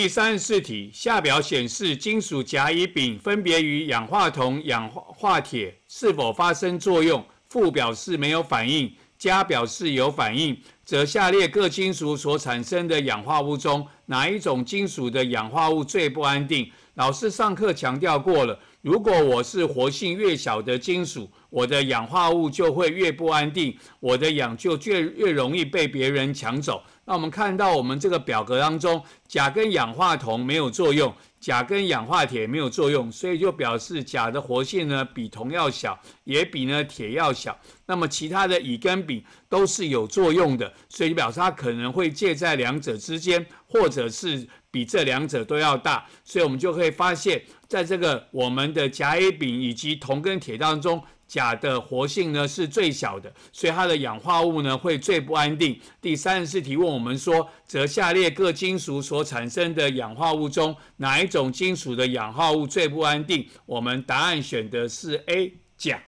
第三十四题，下表显示金属甲、乙、丙分别与氧化铜、氧化铁是否发生作用，负表示没有反应，加表示有反应，则下列各金属所产生的氧化物中，哪一种金属的氧化物最不安定？老师上课强调过了，如果我是活性越小的金属，我的氧化物就会越不安定，我的氧就越越容易被别人抢走。那我们看到我们这个表格当中，钾跟氧化铜没有作用，钾跟氧化铁没有作用，所以就表示钾的活性呢比铜要小，也比呢铁要小。那么其他的乙跟丙都是有作用的，所以表示它可能会介在两者之间，或者是。比这两者都要大，所以我们就会发现在这个我们的甲、乙、丙以及铜跟铁当中，甲的活性呢是最小的，所以它的氧化物呢会最不安定。第三十四题问我们说，则下列各金属所产生的氧化物中，哪一种金属的氧化物最不安定？我们答案选的是 A，甲。